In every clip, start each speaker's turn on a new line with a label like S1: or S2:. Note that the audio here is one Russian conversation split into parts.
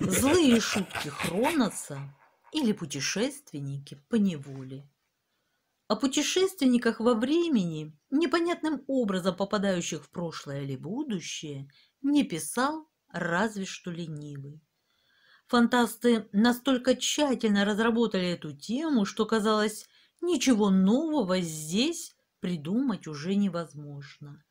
S1: Злые шутки Хроноса или путешественники по неволе. О путешественниках во времени, непонятным образом попадающих в прошлое или будущее, не писал разве что ленивый. Фантасты настолько тщательно разработали эту тему, что казалось, ничего нового здесь придумать уже невозможно.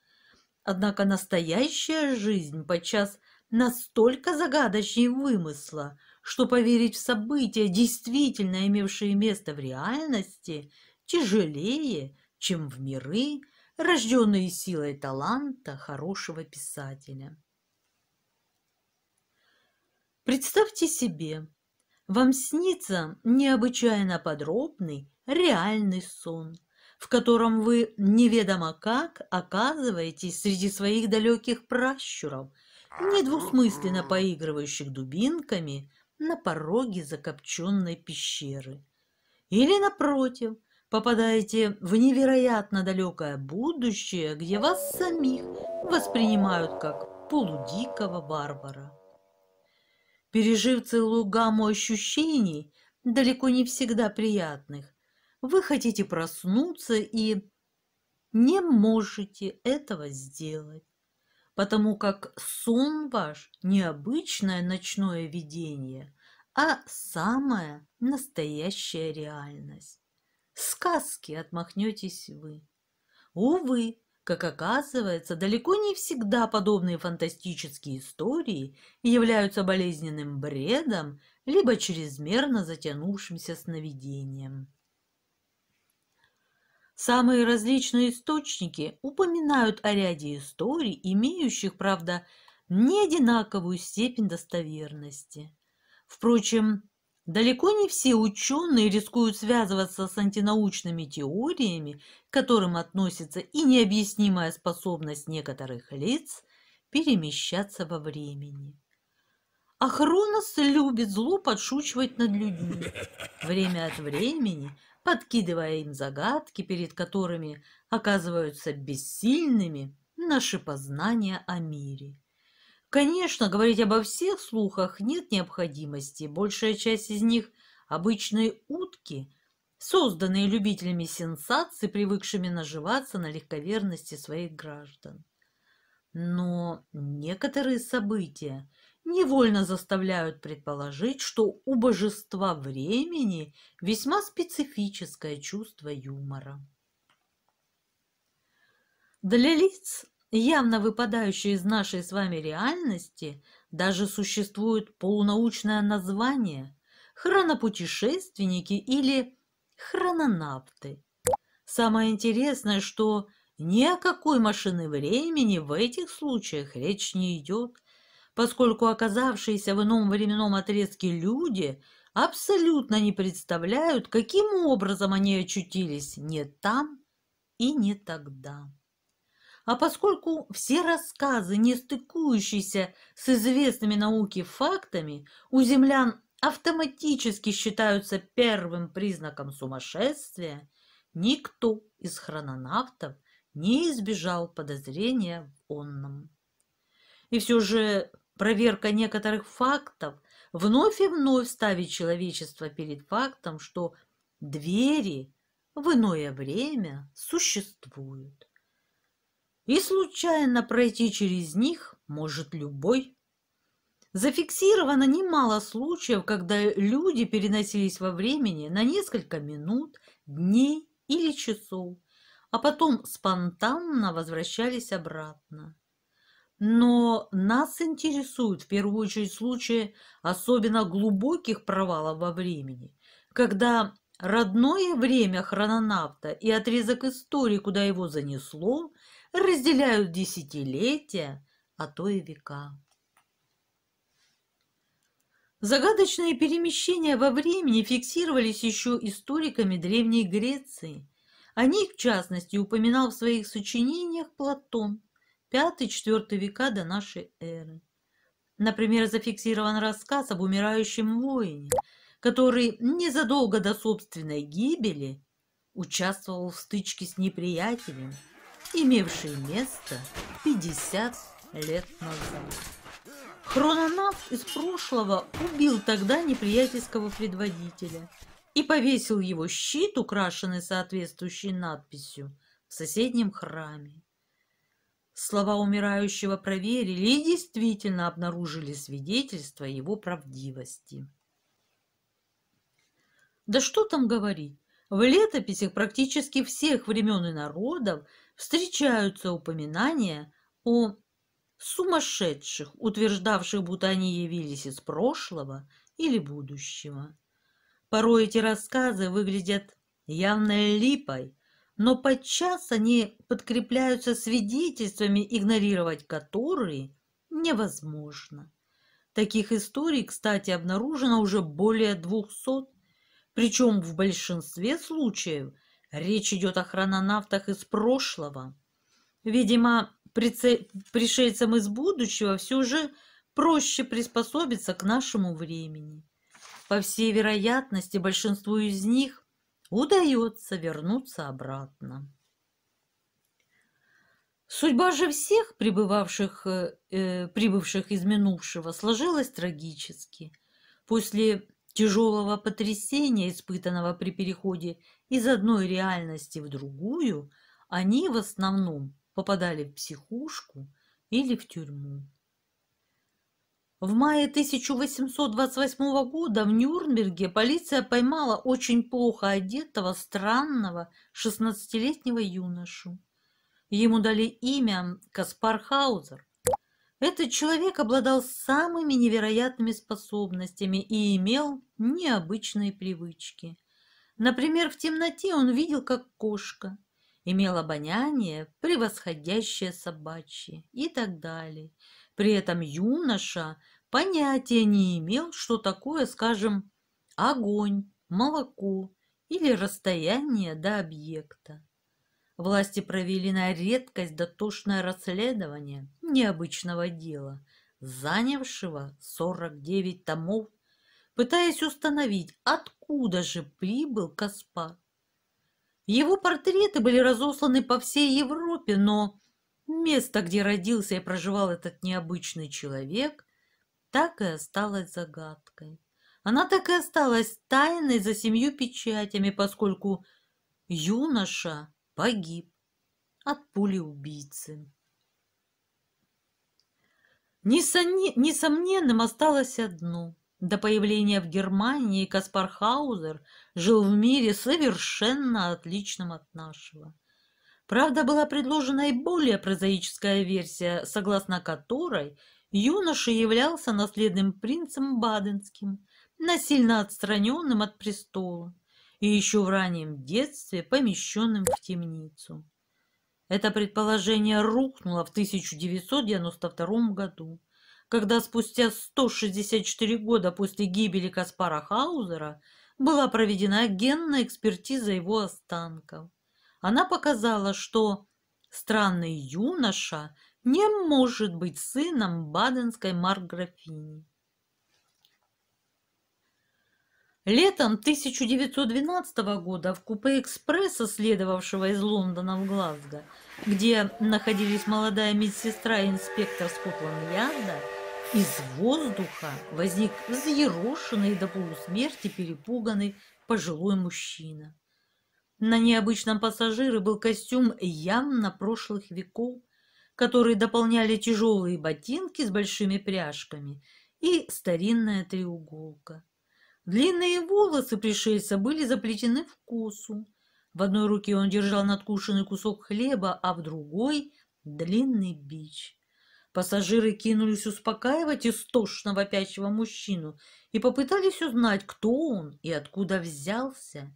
S1: Однако настоящая жизнь подчас – настолько загадочнее вымысла, что поверить в события, действительно имевшие место в реальности, тяжелее, чем в миры, рожденные силой таланта хорошего писателя. Представьте себе, вам снится необычайно подробный реальный сон, в котором вы неведомо как оказываетесь среди своих далеких пращуров – недвусмысленно поигрывающих дубинками на пороге закопченной пещеры. Или, напротив, попадаете в невероятно далекое будущее, где вас самих воспринимают как полудикого варвара. Пережив целую гамму ощущений, далеко не всегда приятных, вы хотите проснуться и не можете этого сделать потому как сон ваш необычное ночное видение, а самая настоящая реальность. Сказки отмахнетесь вы. Увы, как оказывается, далеко не всегда подобные фантастические истории являются болезненным бредом либо чрезмерно затянувшимся сновидением. Самые различные источники упоминают о ряде историй, имеющих, правда, не одинаковую степень достоверности. Впрочем, далеко не все ученые рискуют связываться с антинаучными теориями, к которым относится и необъяснимая способность некоторых лиц перемещаться во времени. Ахронос любит зло подшучивать над людьми. Время от времени – подкидывая им загадки, перед которыми оказываются бессильными наши познания о мире. Конечно, говорить обо всех слухах нет необходимости. Большая часть из них – обычные утки, созданные любителями сенсаций, привыкшими наживаться на легковерности своих граждан. Но некоторые события – невольно заставляют предположить, что у божества времени весьма специфическое чувство юмора. Для лиц, явно выпадающих из нашей с вами реальности, даже существует полунаучное название хронопутешественники или хрононавты. Самое интересное, что ни о какой машины времени в этих случаях речь не идет – поскольку оказавшиеся в ином временном отрезке люди абсолютно не представляют, каким образом они очутились не там и не тогда. А поскольку все рассказы, не стыкующиеся с известными науке фактами, у землян автоматически считаются первым признаком сумасшествия, никто из хрононавтов не избежал подозрения в онном. И все же проверка некоторых фактов вновь и вновь ставит человечество перед фактом, что двери в иное время существуют. И случайно пройти через них может любой. Зафиксировано немало случаев, когда люди переносились во времени на несколько минут, дней или часов, а потом спонтанно возвращались обратно. Но нас интересуют в первую очередь случаи особенно глубоких провалов во времени, когда родное время хрононавта и отрезок истории, куда его занесло, разделяют десятилетия, а то и века. Загадочные перемещения во времени фиксировались еще историками Древней Греции. О них, в частности, упоминал в своих сочинениях Платон – V-IV века до нашей эры. Например, зафиксирован рассказ об умирающем воине, который незадолго до собственной гибели участвовал в стычке с неприятелем, имевшей место 50 лет назад. Хрононав из прошлого убил тогда неприятельского предводителя и повесил его щит, украшенный соответствующей надписью, в соседнем храме. Слова умирающего проверили и действительно обнаружили свидетельство его правдивости. Да что там говорить, в летописях практически всех времен и народов встречаются упоминания о сумасшедших, утверждавших, будто они явились из прошлого или будущего. Порой эти рассказы выглядят явно липой, но подчас они подкрепляются свидетельствами, игнорировать которые невозможно. Таких историй, кстати, обнаружено уже более 200, причем в большинстве случаев речь идет о хрононавтах из прошлого. Видимо, пришельцам из будущего все же проще приспособиться к нашему времени. По всей вероятности, большинству из них удается вернуться обратно. Судьба же всех прибывавших э, э, прибывших из минувшего сложилась трагически. После тяжелого потрясения, испытанного при переходе из одной реальности в другую, они в основном попадали в психушку или в тюрьму. В мае 1828 года в Нюрнберге полиция поймала очень плохо одетого, странного 16-летнего юношу. Ему дали имя Каспар Хаузер. Этот человек обладал самыми невероятными способностями и имел необычные привычки. Например, в темноте он видел, как кошка, имел обоняние, превосходящее собачье и так далее – при этом юноша понятия не имел, что такое, скажем, огонь, молоко или расстояние до объекта. Власти провели на редкость дотошное расследование необычного дела, занявшего 49 томов, пытаясь установить, откуда же прибыл Каспар. Его портреты были разосланы по всей Европе, но Место, где родился и проживал этот необычный человек, так и осталось загадкой. Она так и осталась тайной за семью печатями, поскольку юноша погиб от пули убийцы. Несомненным осталось одно. До появления в Германии Каспар Хаузер жил в мире совершенно отличном от нашего. Правда, была предложена и более прозаическая версия, согласно которой юноша являлся наследным принцем Баденским, насильно отстраненным от престола и еще в раннем детстве помещенным в темницу. Это предположение рухнуло в 1992 году, когда спустя 164 года после гибели Каспара Хаузера была проведена генная экспертиза его останков. Она показала, что странный юноша не может быть сыном баденской марграфини. Летом 1912 года в купе экспресса, следовавшего из Лондона в Глазго, где находились молодая медсестра и инспектор Скотланд-Янда, из воздуха возник взъерошенный до полусмерти перепуганный пожилой мужчина. На необычном пассажире был костюм явно прошлых веков, который дополняли тяжелые ботинки с большими пряжками и старинная треуголка. Длинные волосы пришельца были заплетены в косу. В одной руке он держал надкушенный кусок хлеба, а в другой – длинный бич. Пассажиры кинулись успокаивать истошного вопящего мужчину и попытались узнать, кто он и откуда взялся.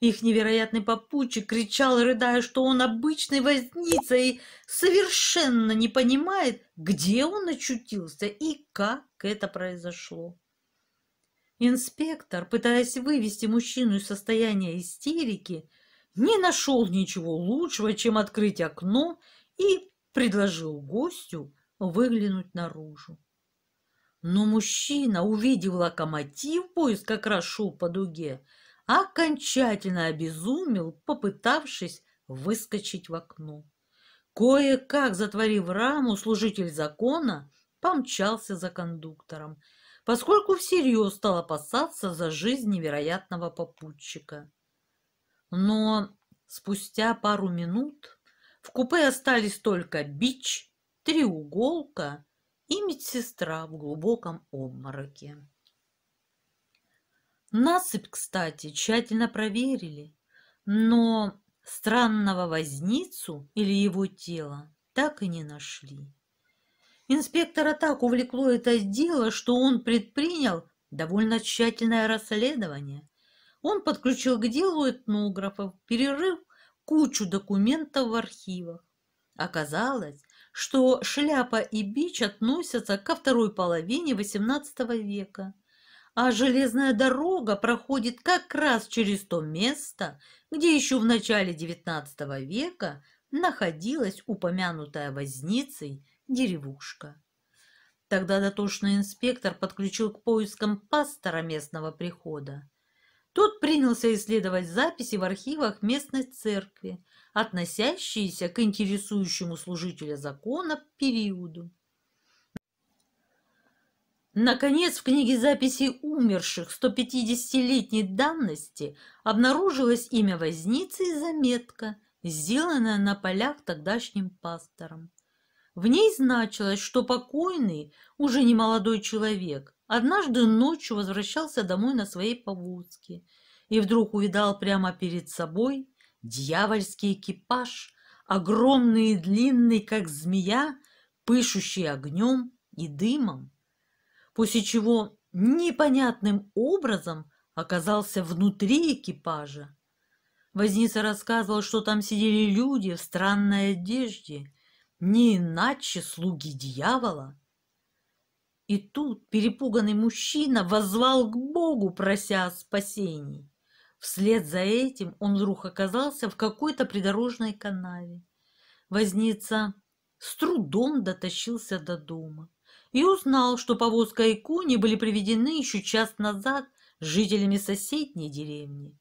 S1: Их невероятный попутчик кричал, рыдая, что он обычный возница и совершенно не понимает, где он очутился и как это произошло. Инспектор, пытаясь вывести мужчину из состояния истерики, не нашел ничего лучшего, чем открыть окно и предложил гостю выглянуть наружу. Но мужчина, увидев локомотив, поезд как раз шел по дуге, окончательно обезумел, попытавшись выскочить в окно. Кое-как затворив раму, служитель закона помчался за кондуктором, поскольку всерьез стал опасаться за жизнь невероятного попутчика. Но спустя пару минут в купе остались только бич, треуголка и медсестра в глубоком обмороке. Насыпь, кстати, тщательно проверили, но странного возницу или его тело так и не нашли. Инспектора так увлекло это дело, что он предпринял довольно тщательное расследование. Он подключил к делу этнографов, перерыв кучу документов в архивах. Оказалось, что шляпа и бич относятся ко второй половине XVIII века – а железная дорога проходит как раз через то место, где еще в начале XIX века находилась упомянутая возницей деревушка. Тогда дотошный инспектор подключил к поискам пастора местного прихода. Тот принялся исследовать записи в архивах местной церкви, относящиеся к интересующему служителя закона периоду. Наконец, в книге записей умерших 150-летней давности обнаружилось имя возницы и заметка, сделанная на полях тогдашним пастором. В ней значилось, что покойный, уже не молодой человек, однажды ночью возвращался домой на своей повозке и вдруг увидал прямо перед собой дьявольский экипаж, огромный и длинный, как змея, пышущий огнем и дымом после чего непонятным образом оказался внутри экипажа. Возница рассказывал, что там сидели люди в странной одежде, не иначе слуги дьявола. И тут перепуганный мужчина возвал к Богу, прося о спасении. Вслед за этим он вдруг оказался в какой-то придорожной канаве. Возница с трудом дотащился до дома и узнал, что повозка и кони были приведены еще час назад жителями соседней деревни.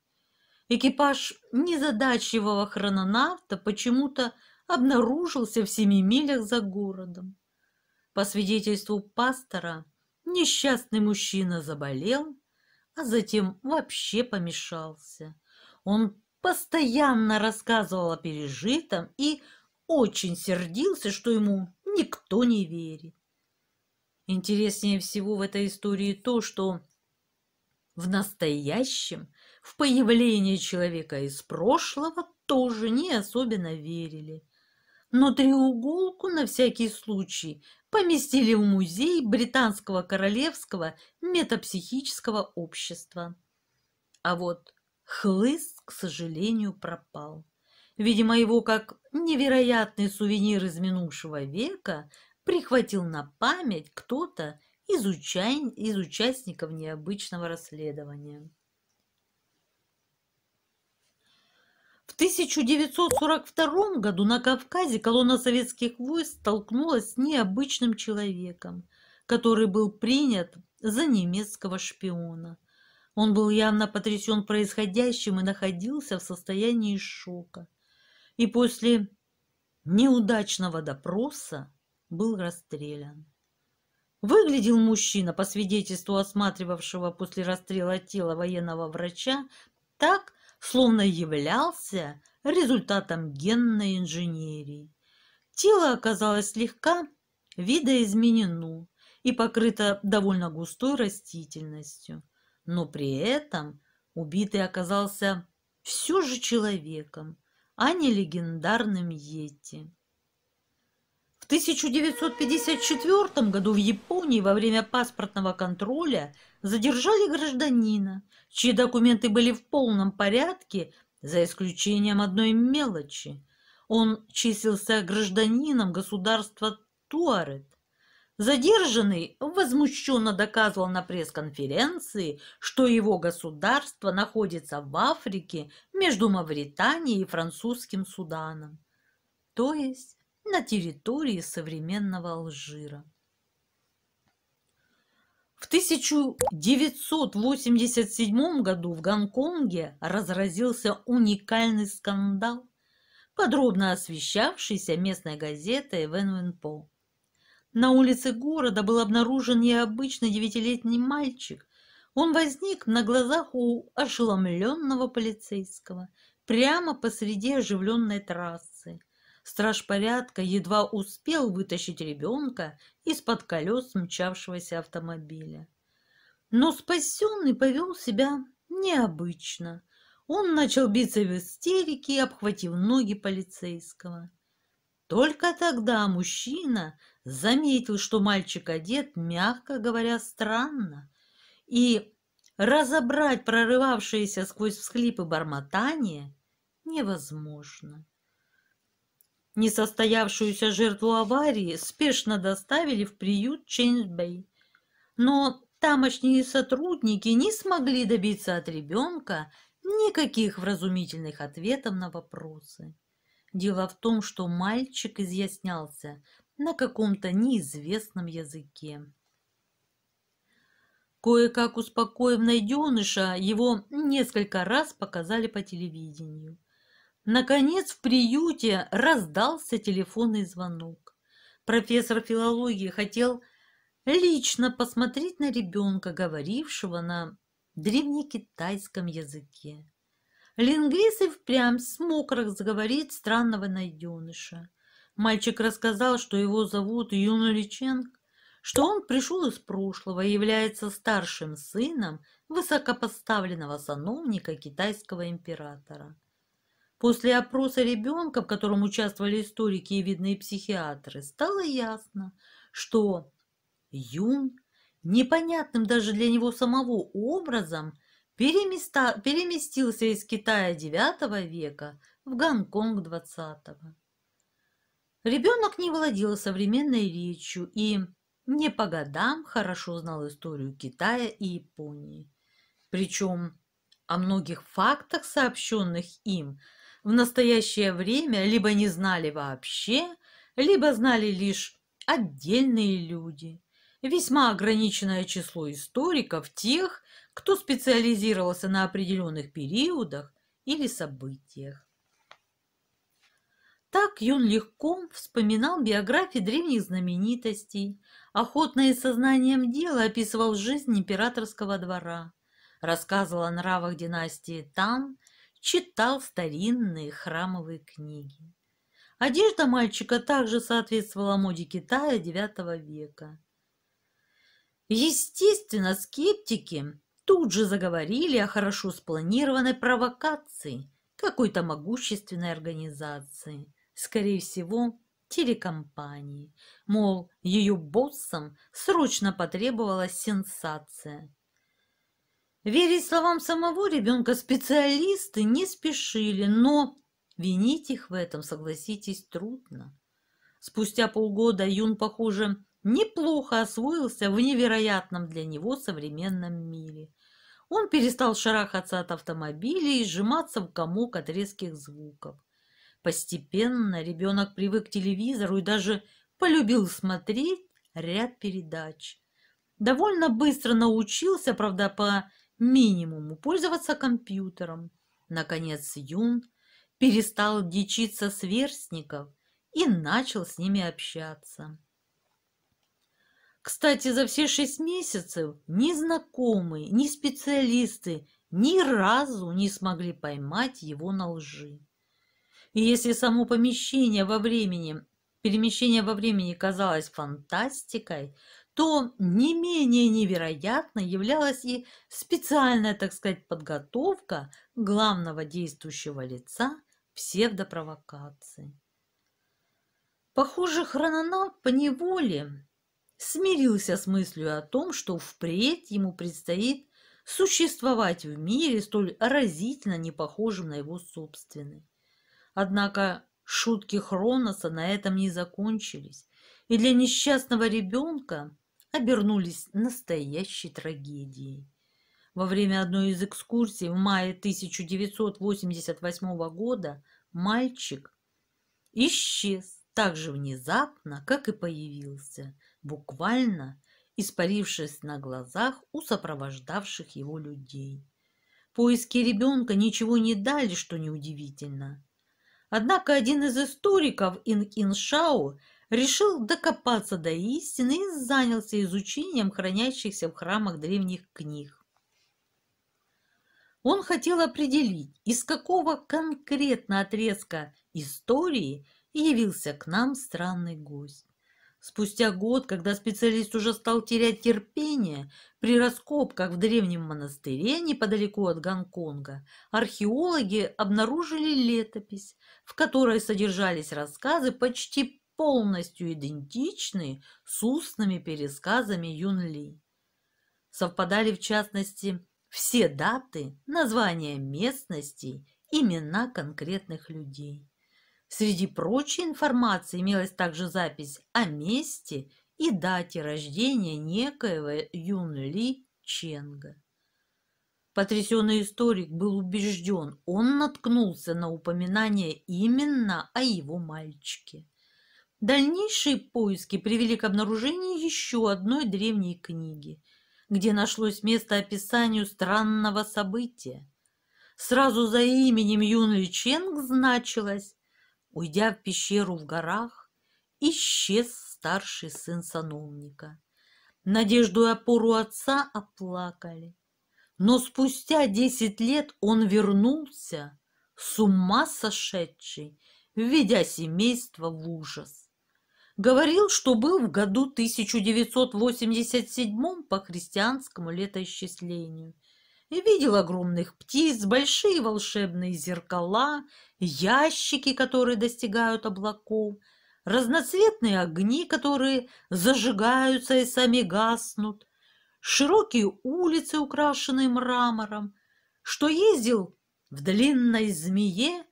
S1: Экипаж незадачливого хрононавта почему-то обнаружился в семи милях за городом. По свидетельству пастора, несчастный мужчина заболел, а затем вообще помешался. Он постоянно рассказывал о пережитом и очень сердился, что ему никто не верит. Интереснее всего в этой истории то, что в настоящем, в появление человека из прошлого тоже не особенно верили. Но треуголку на всякий случай поместили в музей Британского королевского метапсихического общества. А вот хлыст, к сожалению, пропал. Видимо, его как невероятный сувенир из минувшего века прихватил на память кто-то из, уча... из участников необычного расследования. В 1942 году на Кавказе колонна советских войск столкнулась с необычным человеком, который был принят за немецкого шпиона. Он был явно потрясен происходящим и находился в состоянии шока. И после неудачного допроса был расстрелян. Выглядел мужчина, по свидетельству осматривавшего после расстрела тела военного врача, так, словно являлся результатом генной инженерии. Тело оказалось слегка видоизменено и покрыто довольно густой растительностью, но при этом убитый оказался все же человеком, а не легендарным Йети. В 1954 году в Японии во время паспортного контроля задержали гражданина, чьи документы были в полном порядке, за исключением одной мелочи. Он числился гражданином государства Туарет. Задержанный возмущенно доказывал на пресс-конференции, что его государство находится в Африке между Мавританией и французским Суданом. То есть на территории современного Алжира. В 1987 году в Гонконге разразился уникальный скандал, подробно освещавшийся местной газетой Вен На улице города был обнаружен необычный девятилетний мальчик. Он возник на глазах у ошеломленного полицейского прямо посреди оживленной трассы – Страж порядка едва успел вытащить ребенка из-под колес мчавшегося автомобиля. Но спасенный повел себя необычно. Он начал биться в истерике, обхватив ноги полицейского. Только тогда мужчина заметил, что мальчик одет, мягко говоря, странно, и разобрать прорывавшиеся сквозь всхлипы бормотание невозможно. Несостоявшуюся жертву аварии спешно доставили в приют Чейнсбей. Но тамошние сотрудники не смогли добиться от ребенка никаких вразумительных ответов на вопросы. Дело в том, что мальчик изъяснялся на каком-то неизвестном языке. Кое-как успокоив найденыша, его несколько раз показали по телевидению. Наконец в приюте раздался телефонный звонок. Профессор филологии хотел лично посмотреть на ребенка, говорившего на древнекитайском языке. Лингвист и впрямь смог разговорить странного найденыша. Мальчик рассказал, что его зовут Юн Личенг, что он пришел из прошлого и является старшим сыном высокопоставленного сановника китайского императора. После опроса ребенка, в котором участвовали историки и видные психиатры, стало ясно, что Юн непонятным даже для него самого образом переместа, переместился из Китая IX века в Гонконг XX. Ребенок не владел современной речью и не по годам хорошо знал историю Китая и Японии. Причем о многих фактах, сообщенных им – в настоящее время либо не знали вообще, либо знали лишь отдельные люди. Весьма ограниченное число историков тех, кто специализировался на определенных периодах или событиях. Так Юн легко вспоминал биографии древних знаменитостей, охотно и сознанием дела описывал жизнь императорского двора, рассказывал о нравах династии Тан читал старинные храмовые книги. Одежда мальчика также соответствовала моде Китая IX века. Естественно, скептики тут же заговорили о хорошо спланированной провокации какой-то могущественной организации, скорее всего, телекомпании. Мол, ее боссам срочно потребовалась сенсация, Верить словам самого ребенка специалисты не спешили, но винить их в этом, согласитесь, трудно. Спустя полгода Юн, похоже, неплохо освоился в невероятном для него современном мире. Он перестал шарахаться от автомобилей и сжиматься в комок от резких звуков. Постепенно ребенок привык к телевизору и даже полюбил смотреть ряд передач. Довольно быстро научился, правда, по минимуму, пользоваться компьютером. Наконец Юн перестал дичиться сверстников и начал с ними общаться. Кстати, за все шесть месяцев ни знакомые, ни специалисты ни разу не смогли поймать его на лжи. И если само помещение во времени, перемещение во времени казалось фантастикой, то не менее невероятно являлась и специальная, так сказать, подготовка главного действующего лица псевдопровокации. Похоже, по неволе смирился с мыслью о том, что впредь ему предстоит существовать в мире, столь разительно не похожем на его собственный. Однако шутки Хроноса на этом не закончились, и для несчастного ребенка обернулись настоящей трагедией. Во время одной из экскурсий в мае 1988 года мальчик исчез так же внезапно, как и появился, буквально испарившись на глазах у сопровождавших его людей. Поиски ребенка ничего не дали, что неудивительно. Однако один из историков Ин Иншау – решил докопаться до истины и занялся изучением хранящихся в храмах древних книг. Он хотел определить, из какого конкретно отрезка истории явился к нам странный гость. Спустя год, когда специалист уже стал терять терпение, при раскопках в древнем монастыре неподалеку от Гонконга археологи обнаружили летопись, в которой содержались рассказы почти полностью идентичны с устными пересказами Юнли. Совпадали в частности все даты, названия местностей, имена конкретных людей. Среди прочей информации имелась также запись о месте и дате рождения некоего Юнли Ченга. Потрясенный историк был убежден, он наткнулся на упоминание именно о его мальчике. Дальнейшие поиски привели к обнаружению еще одной древней книги, где нашлось место описанию странного события. Сразу за именем Юнли Ченг значилось «Уйдя в пещеру в горах, исчез старший сын сановника». Надежду и опору отца оплакали. Но спустя десять лет он вернулся, с ума сошедший, введя семейство в ужас говорил, что был в году 1987 по христианскому летоисчислению и видел огромных птиц, большие волшебные зеркала, ящики, которые достигают облаков, разноцветные огни, которые зажигаются и сами гаснут, широкие улицы, украшенные мрамором, что ездил в длинной змее,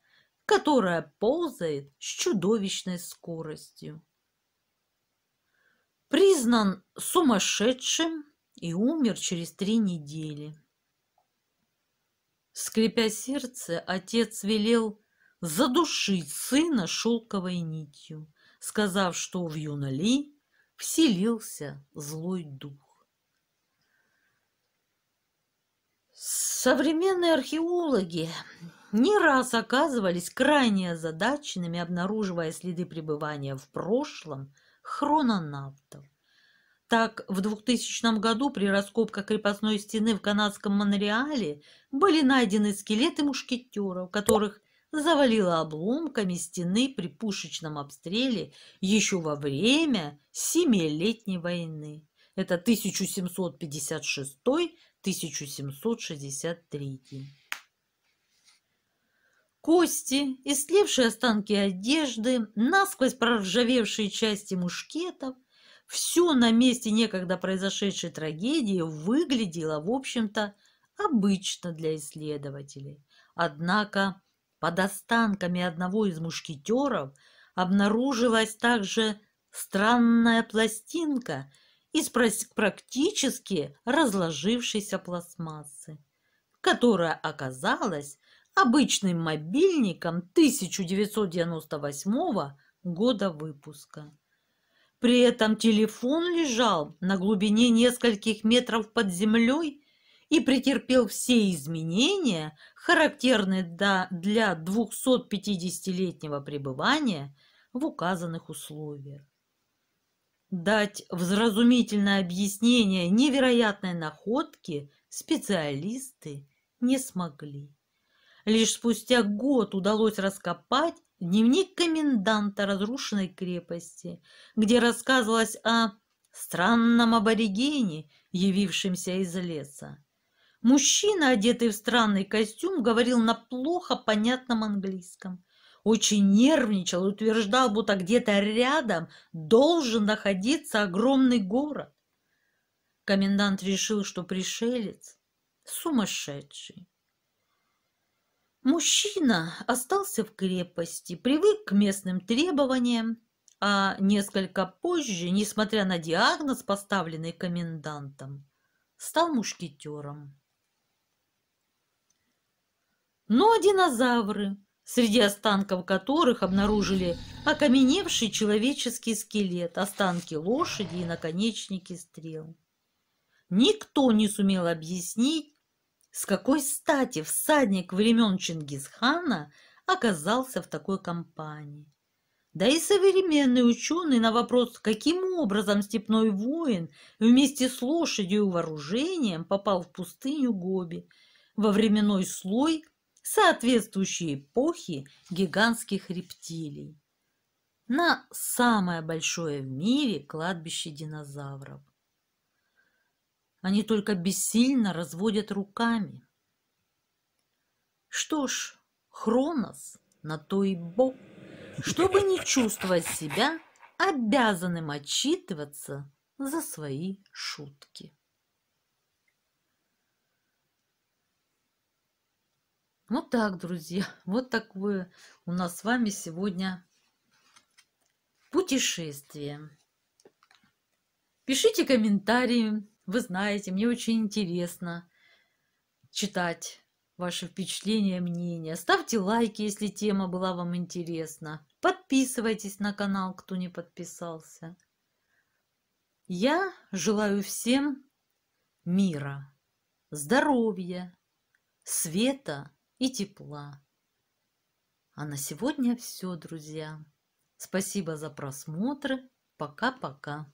S1: которая ползает с чудовищной скоростью признан сумасшедшим и умер через три недели. Скрипя сердце, отец велел задушить сына шелковой нитью, сказав, что в Юнали вселился злой дух. Современные археологи не раз оказывались крайне озадаченными, обнаруживая следы пребывания в прошлом хрононавтов. Так, в 2000 году при раскопках крепостной стены в канадском Монреале были найдены скелеты мушкетеров, которых завалило обломками стены при пушечном обстреле еще во время Семилетней войны. Это 1756-1763. Кости, истлевшие останки одежды, насквозь проржавевшие части мушкетов, все на месте некогда произошедшей трагедии выглядело, в общем-то, обычно для исследователей. Однако под останками одного из мушкетеров обнаружилась также странная пластинка из практически разложившейся пластмассы, которая оказалась обычным мобильником 1998 года выпуска. При этом телефон лежал на глубине нескольких метров под землей и претерпел все изменения, характерные для 250-летнего пребывания в указанных условиях. Дать взразумительное объяснение невероятной находки специалисты не смогли. Лишь спустя год удалось раскопать дневник коменданта разрушенной крепости, где рассказывалось о странном аборигене, явившемся из леса. Мужчина, одетый в странный костюм, говорил на плохо понятном английском. Очень нервничал, и утверждал, будто где-то рядом должен находиться огромный город. Комендант решил, что пришелец сумасшедший. Мужчина остался в крепости, привык к местным требованиям, а несколько позже, несмотря на диагноз, поставленный комендантом, стал мушкетером. Но динозавры, среди останков которых обнаружили окаменевший человеческий скелет, останки лошади и наконечники стрел. Никто не сумел объяснить, с какой стати всадник времен Чингисхана оказался в такой компании? Да и современные ученые на вопрос, каким образом степной воин вместе с лошадью и вооружением попал в пустыню Гоби во временной слой соответствующей эпохи гигантских рептилий на самое большое в мире кладбище динозавров. Они только бессильно разводят руками. Что ж, Хронос на то и бог, чтобы не чувствовать себя обязанным отчитываться за свои шутки. Вот так, друзья, вот такое у нас с вами сегодня путешествие. Пишите комментарии, вы знаете, мне очень интересно читать ваши впечатления, мнения. Ставьте лайки, если тема была вам интересна. Подписывайтесь на канал, кто не подписался. Я желаю всем мира, здоровья, света и тепла. А на сегодня все, друзья. Спасибо за просмотр. Пока-пока.